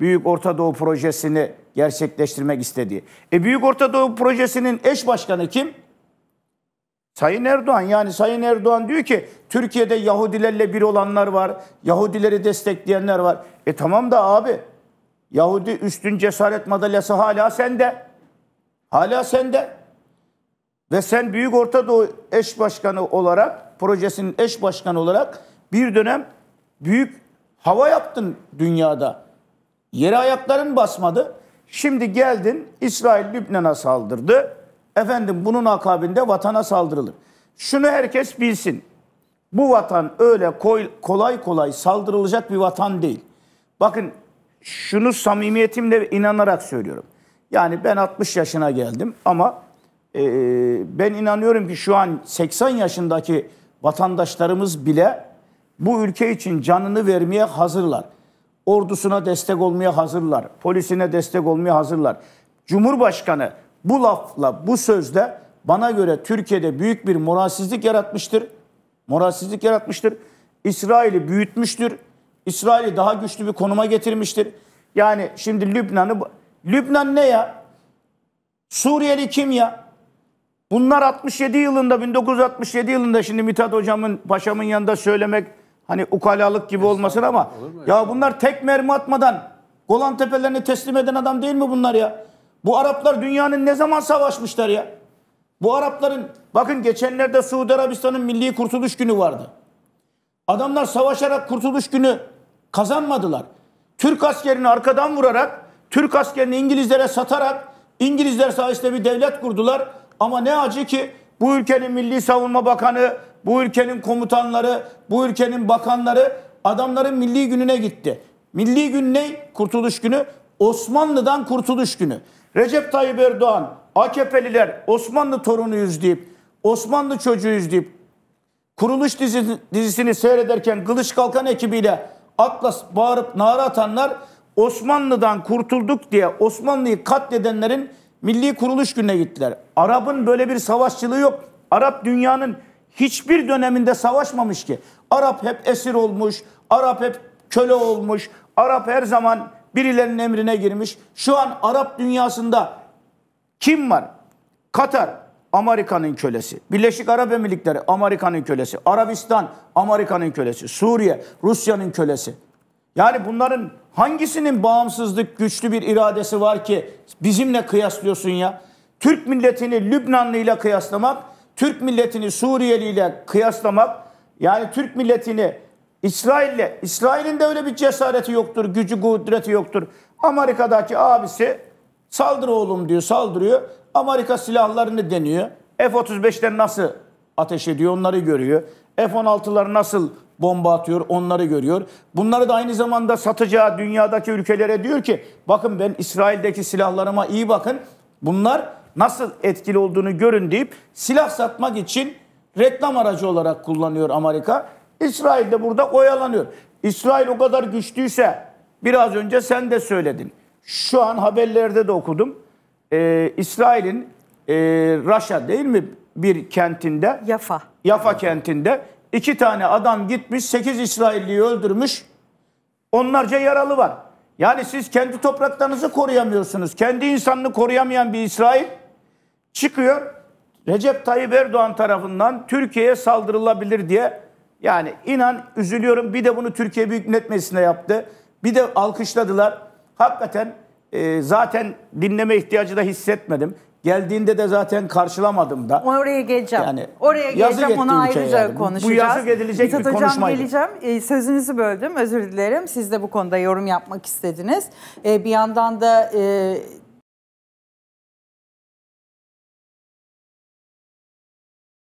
Büyük Orta Doğu projesini gerçekleştirmek istediği. E Büyük Orta Doğu projesinin eş başkanı kim? Sayın Erdoğan yani Sayın Erdoğan diyor ki Türkiye'de Yahudilerle bir olanlar var. Yahudileri destekleyenler var. E tamam da abi Yahudi üstün cesaret madalyası hala sende. Hala sende. Ve sen Büyük Orta Doğu eş başkanı olarak, projesinin eş başkanı olarak bir dönem büyük hava yaptın dünyada. Yere ayakların basmadı. Şimdi geldin İsrail Lübnan'a saldırdı. Efendim bunun akabinde vatana saldırılır. Şunu herkes bilsin. Bu vatan öyle kolay kolay saldırılacak bir vatan değil. Bakın şunu samimiyetimle inanarak söylüyorum. Yani ben 60 yaşına geldim ama e, ben inanıyorum ki şu an 80 yaşındaki vatandaşlarımız bile bu ülke için canını vermeye hazırlar ordusuna destek olmaya hazırlar, polisine destek olmaya hazırlar. Cumhurbaşkanı bu lafla, bu sözle bana göre Türkiye'de büyük bir moralsizlik yaratmıştır. Moralsizlik yaratmıştır. İsrail'i büyütmüştür. İsrail'i daha güçlü bir konuma getirmiştir. Yani şimdi Lübnan'ı Lübnan ne ya? Suriyeli kim ya? Bunlar 67 yılında 1967 yılında şimdi Mithat hocamın paşamın yanında söylemek Hani ukalalık gibi olmasın ama ya, bunlar tek mermi atmadan Golan Tepelerini teslim eden adam değil mi bunlar ya? Bu Araplar dünyanın ne zaman savaşmışlar ya? Bu Arapların bakın geçenlerde Suudi Arabistan'ın Milli Kurtuluş Günü vardı. Adamlar savaşarak Kurtuluş Günü kazanmadılar. Türk askerini arkadan vurarak, Türk askerini İngilizlere satarak İngilizler sayesinde bir devlet kurdular. Ama ne acı ki bu ülkenin Milli Savunma Bakanı, bu ülkenin komutanları, bu ülkenin bakanları adamların milli gününe gitti. Milli gün ne? Kurtuluş günü. Osmanlı'dan kurtuluş günü. Recep Tayyip Erdoğan, AKP'liler Osmanlı torunuyuz deyip, Osmanlı çocuğuyuz deyip, kuruluş dizisini, seyrederken Kılıç Kalkan ekibiyle Atlas bağırıp nara atanlar Osmanlı'dan kurtulduk diye Osmanlı'yı katledenlerin milli kuruluş gününe gittiler. Arap'ın böyle bir savaşçılığı yok. Arap dünyanın hiçbir döneminde savaşmamış ki. Arap hep esir olmuş, Arap hep köle olmuş, Arap her zaman birilerinin emrine girmiş. Şu an Arap dünyasında kim var? Katar Amerika'nın kölesi. Birleşik Arap Emirlikleri Amerika'nın kölesi. Arabistan Amerika'nın kölesi. Suriye Rusya'nın kölesi. Yani bunların hangisinin bağımsızlık güçlü bir iradesi var ki bizimle kıyaslıyorsun ya? Türk milletini Lübnanlı ile kıyaslamak Türk milletini Suriyeli ile kıyaslamak yani Türk milletini İsrail'le İsrail'in de öyle bir cesareti yoktur, gücü, kudreti yoktur. Amerika'daki abisi saldır oğlum diyor, saldırıyor. Amerika silahlarını deniyor. F-35'ler nasıl ateş ediyor onları görüyor. F-16'lar nasıl bomba atıyor onları görüyor. Bunları da aynı zamanda satacağı dünyadaki ülkelere diyor ki bakın ben İsrail'deki silahlarıma iyi bakın. Bunlar nasıl etkili olduğunu görün deyip silah satmak için reklam aracı olarak kullanıyor Amerika. İsrail de burada oyalanıyor. İsrail o kadar güçlüyse biraz önce sen de söyledin. Şu an haberlerde de okudum. Ee, İsrail'in e, Raşa değil mi bir kentinde? Yafa. Yafa kentinde iki tane adam gitmiş sekiz İsrailliyi öldürmüş. Onlarca yaralı var. Yani siz kendi topraklarınızı koruyamıyorsunuz. Kendi insanını koruyamayan bir İsrail çıkıyor Recep Tayyip Erdoğan tarafından Türkiye'ye saldırılabilir diye yani inan üzülüyorum bir de bunu Türkiye Büyük Millet Meclisi'nde yaptı. Bir de alkışladılar. Hakikaten e, zaten dinleme ihtiyacı da hissetmedim. Geldiğinde de zaten karşılamadım da. Oraya geleceğim. Yani Oraya geleceğim ona ayrıca yani. konuşacağız. Bu yazı edilecek Mithat bir konuşmaydı. geleceğim. E, sözünüzü böldüm özür dilerim. Siz de bu konuda yorum yapmak istediniz. E, bir yandan da e,